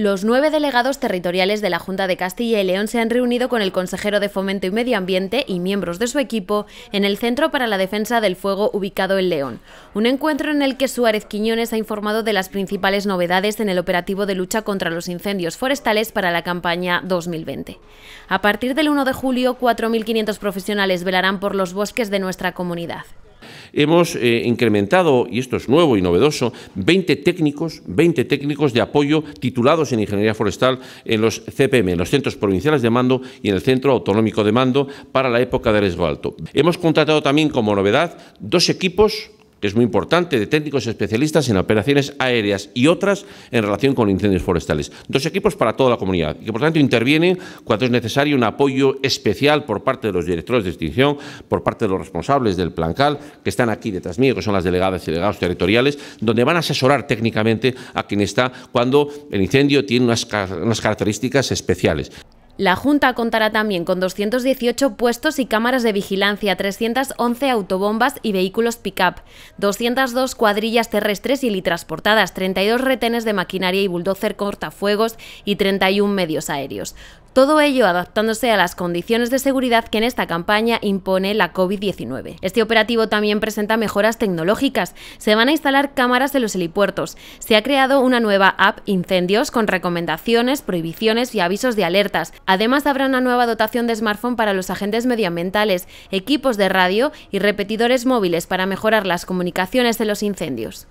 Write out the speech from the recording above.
Los nueve delegados territoriales de la Junta de Castilla y León se han reunido con el consejero de Fomento y Medio Ambiente y miembros de su equipo en el Centro para la Defensa del Fuego ubicado en León. Un encuentro en el que Suárez Quiñones ha informado de las principales novedades en el operativo de lucha contra los incendios forestales para la campaña 2020. A partir del 1 de julio, 4.500 profesionales velarán por los bosques de nuestra comunidad hemos eh, incrementado, y esto es nuevo y novedoso, 20 técnicos, 20 técnicos de apoyo titulados en ingeniería forestal en los CPM, en los centros provinciales de mando y en el centro autonómico de mando para la época de riesgo alto. Hemos contratado también como novedad dos equipos que es muy importante, de técnicos especialistas en operaciones aéreas y otras en relación con incendios forestales. Dos equipos para toda la comunidad que, por tanto, intervienen cuando es necesario un apoyo especial por parte de los directores de extinción, por parte de los responsables del Plancal, que están aquí detrás mío, que son las delegadas y delegados territoriales, donde van a asesorar técnicamente a quien está cuando el incendio tiene unas características especiales. La Junta contará también con 218 puestos y cámaras de vigilancia, 311 autobombas y vehículos pick-up, 202 cuadrillas terrestres y litransportadas, 32 retenes de maquinaria y bulldozer cortafuegos y 31 medios aéreos. Todo ello adaptándose a las condiciones de seguridad que en esta campaña impone la COVID-19. Este operativo también presenta mejoras tecnológicas. Se van a instalar cámaras en los helipuertos. Se ha creado una nueva app Incendios con recomendaciones, prohibiciones y avisos de alertas. Además habrá una nueva dotación de smartphone para los agentes medioambientales, equipos de radio y repetidores móviles para mejorar las comunicaciones de los incendios.